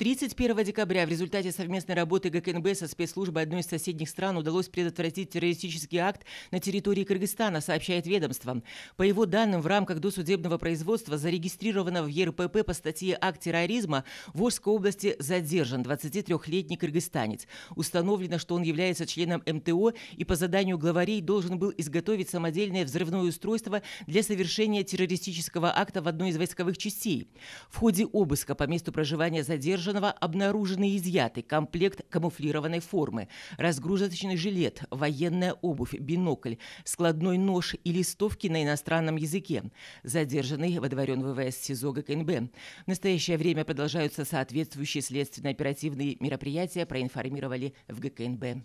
31 декабря в результате совместной работы ГКНБ со спецслужбой одной из соседних стран удалось предотвратить террористический акт на территории Кыргызстана, сообщает ведомство. По его данным, в рамках досудебного производства зарегистрированного в ЕРПП по статье «Акт терроризма» в Орской области задержан 23-летний кыргызстанец. Установлено, что он является членом МТО и по заданию главарей должен был изготовить самодельное взрывное устройство для совершения террористического акта в одной из войсковых частей. В ходе обыска по месту проживания задержан Коношенова обнаружены изъяты комплект камуфлированной формы, разгрузочный жилет, военная обувь, бинокль, складной нож и листовки на иностранном языке. Задержанный водворен ВВС СИЗО ГКНБ. В настоящее время продолжаются соответствующие следственно-оперативные мероприятия, проинформировали в ГКНБ.